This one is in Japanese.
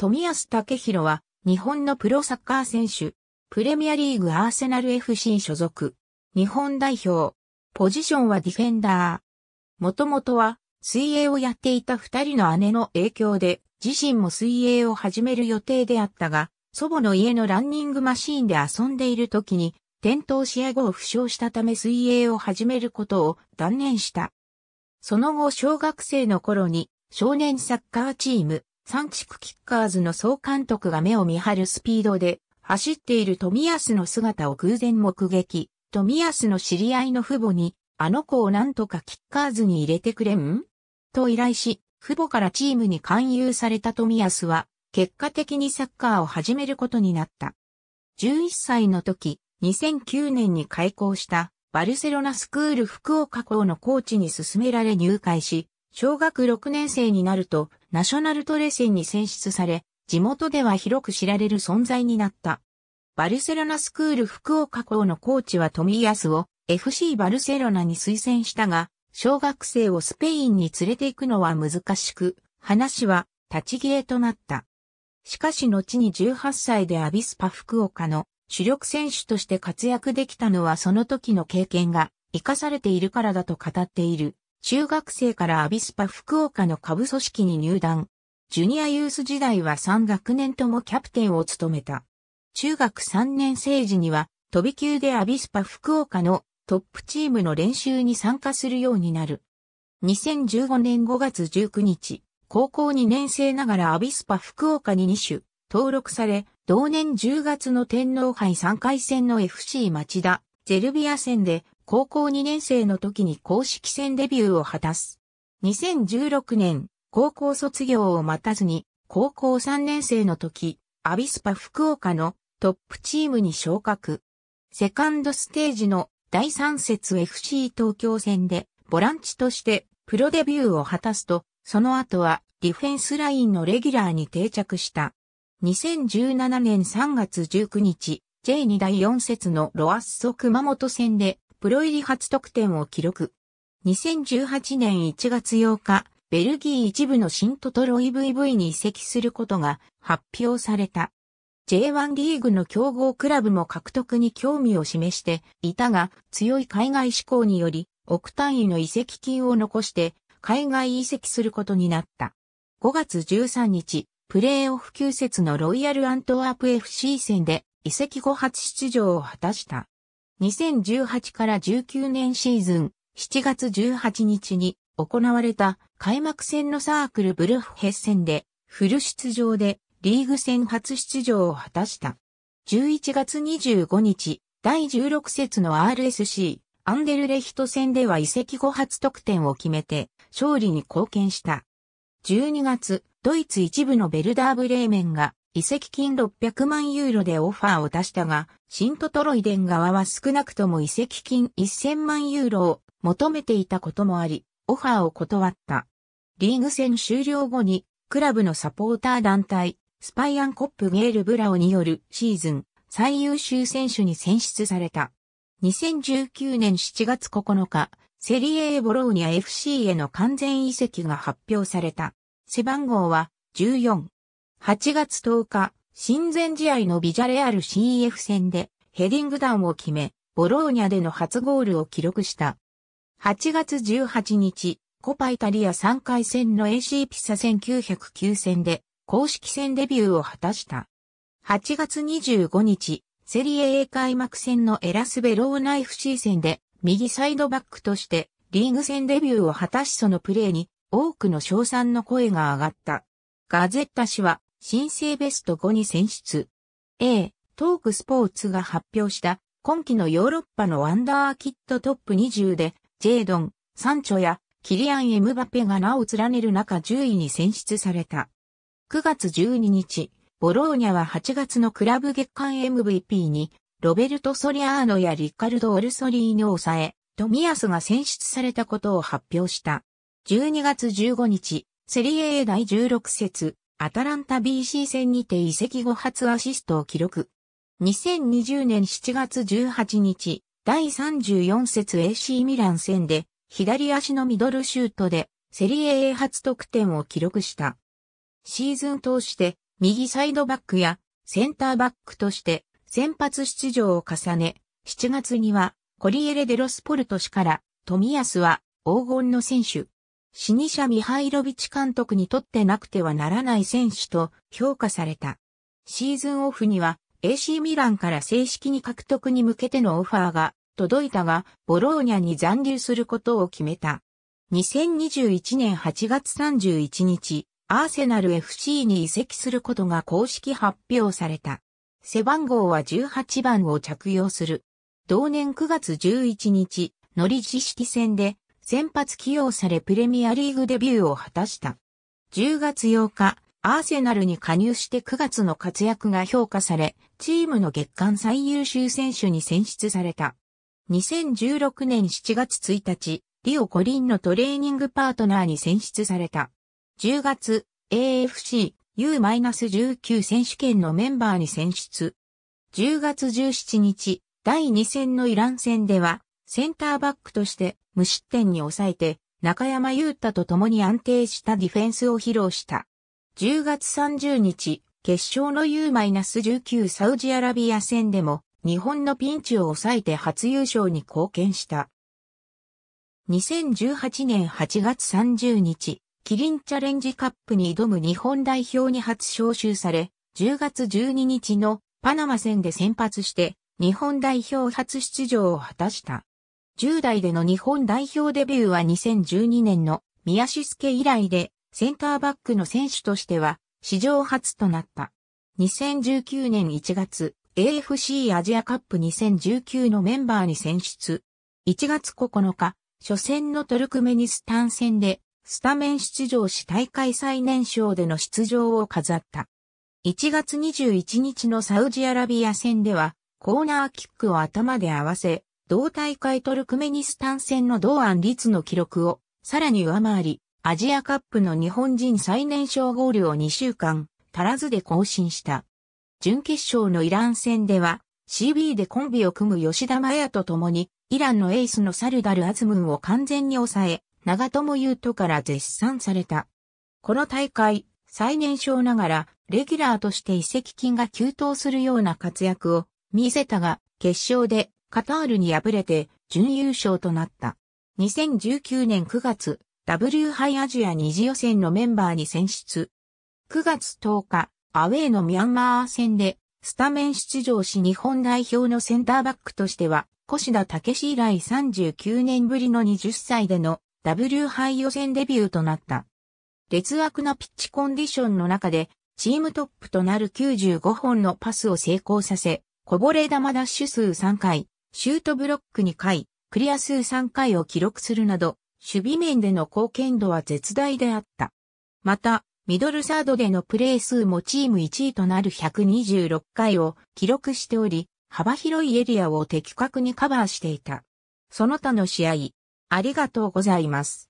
富安武弘は、日本のプロサッカー選手、プレミアリーグアーセナル FC 所属、日本代表、ポジションはディフェンダー。もともとは、水泳をやっていた二人の姉の影響で、自身も水泳を始める予定であったが、祖母の家のランニングマシーンで遊んでいる時に、転倒し後を負傷したため水泳を始めることを断念した。その後小学生の頃に少年サッカーチーム、三地区キッカーズの総監督が目を見張るスピードで、走っている富安の姿を偶然目撃。富安の知り合いの父母に、あの子をなんとかキッカーズに入れてくれんと依頼し、父母からチームに勧誘された富安は、結果的にサッカーを始めることになった。11歳の時、2009年に開校したバルセロナスクール福岡校のコーチに勧められ入会し、小学6年生になるとナショナルトレセンに選出され、地元では広く知られる存在になった。バルセロナスクール福岡校のコーチは富安を FC バルセロナに推薦したが、小学生をスペインに連れて行くのは難しく、話は立ち消えとなった。しかし後に18歳でアビスパ福岡の主力選手として活躍できたのはその時の経験が活かされているからだと語っている中学生からアビスパ福岡の下部組織に入団。ジュニアユース時代は3学年ともキャプテンを務めた。中学3年生時には、飛び級でアビスパ福岡のトップチームの練習に参加するようになる。2015年5月19日、高校2年生ながらアビスパ福岡に2種登録され、同年10月の天皇杯3回戦の FC 町田、ゼルビア戦で高校2年生の時に公式戦デビューを果たす。2016年、高校卒業を待たずに、高校3年生の時、アビスパ福岡のトップチームに昇格。セカンドステージの第3節 FC 東京戦でボランチとしてプロデビューを果たすと、その後はディフェンスラインのレギュラーに定着した。2017年3月19日、J2 第4節のロアッソ熊本戦でプロ入り初得点を記録。2018年1月8日、ベルギー一部の新トトロイ v v に移籍することが発表された。J1 リーグの強豪クラブも獲得に興味を示していたが、強い海外志向により、億単位の移籍金を残して、海外移籍することになった。5月13日、プレーオフ9節のロイヤルアントワープ FC 戦で移籍後初出場を果たした。2018から19年シーズン7月18日に行われた開幕戦のサークルブルフヘッセンでフル出場でリーグ戦初出場を果たした。11月25日、第16節の RSC アンデルレヒト戦では移籍後初得点を決めて勝利に貢献した。12月、ドイツ一部のベルダーブレーメンが移籍金600万ユーロでオファーを出したが、シントトロイデン側は少なくとも移籍金1000万ユーロを求めていたこともあり、オファーを断った。リーグ戦終了後に、クラブのサポーター団体、スパイアンコップゲール・ブラオによるシーズン最優秀選手に選出された。2019年7月9日、セリエボローニャ FC への完全移籍が発表された。背番号は14。8月10日、親善試合のビジャレアル CF 戦でヘディング弾を決め、ボローニャでの初ゴールを記録した。8月18日、コパイタリア3回戦の AC ピサ1909戦で公式戦デビューを果たした。8月25日、セリエ A 開幕戦のエラスベローナイフ c 戦で右サイドバックとしてリーグ戦デビューを果たしそのプレーに多くの称賛の声が上がった。ガゼッタ氏は新生ベスト5に選出。A、トークスポーツが発表した今季のヨーロッパのワンダーキットトップ20で、ジェイドン、サンチョやキリアン・エムバペが名を連ねる中10位に選出された。9月12日、ボローニャは8月のクラブ月間 MVP に、ロベルト・ソリアーノやリカルド・オルソリーノを抑え、トミアスが選出されたことを発表した。12月15日、セリエ A 第16節、アタランタ BC 戦にて移籍後初アシストを記録。2020年7月18日、第34節 AC ミラン戦で、左足のミドルシュートで、セリエ A 初得点を記録した。シーズン通して、右サイドバックや、センターバックとして、先発出場を重ね、7月には、コリエレデロスポルト氏から、冨安は黄金の選手シニシャ・ミハイロビチ監督にとってなくてはならない選手と評価された。シーズンオフには AC ミランから正式に獲得に向けてのオファーが届いたが、ボローニャに残留することを決めた。2021年8月31日、アーセナル FC に移籍することが公式発表された。背番号は18番を着用する。同年9月11日、ノリジ式戦で先発起用されプレミアリーグデビューを果たした。10月8日、アーセナルに加入して9月の活躍が評価され、チームの月間最優秀選手に選出された。2016年7月1日、リオコリンのトレーニングパートナーに選出された。10月、AFC U-19 選手権のメンバーに選出。10月17日、第2戦のイラン戦では、センターバックとして無失点に抑えて、中山雄太と共に安定したディフェンスを披露した。10月30日、決勝の U-19 サウジアラビア戦でも、日本のピンチを抑えて初優勝に貢献した。2018年8月30日、キリンチャレンジカップに挑む日本代表に初招集され、10月12日のパナマ戦で先発して、日本代表初出場を果たした。10代での日本代表デビューは2012年の宮志助以来で、センターバックの選手としては、史上初となった。2019年1月、AFC アジアカップ2019のメンバーに選出。1月9日、初戦のトルクメニスタン戦で、スタメン出場し大会最年少での出場を飾った。1月21日のサウジアラビア戦では、コーナーキックを頭で合わせ、同大会トルクメニスタン戦の同案率の記録をさらに上回り、アジアカップの日本人最年少ゴールを2週間足らずで更新した。準決勝のイラン戦では CB でコンビを組む吉田麻也と共にイランのエースのサルダル・アズムンを完全に抑え、長友優斗から絶賛された。この大会、最年少ながら、レギュラーとして移籍金が急騰するような活躍を見せたが、決勝でカタールに敗れて準優勝となった。2019年9月、W 杯アジア二次予選のメンバーに選出。9月10日、アウェイのミャンマー戦で、スタメン出場し日本代表のセンターバックとしては、越田武史以来39年ぶりの20歳での W 杯予選デビューとなった。劣悪なピッチコンディションの中で、チームトップとなる95本のパスを成功させ、こぼれ球ダッシュ数3回、シュートブロック2回、クリア数3回を記録するなど、守備面での貢献度は絶大であった。また、ミドルサードでのプレー数もチーム1位となる126回を記録しており、幅広いエリアを的確にカバーしていた。その他の試合、ありがとうございます。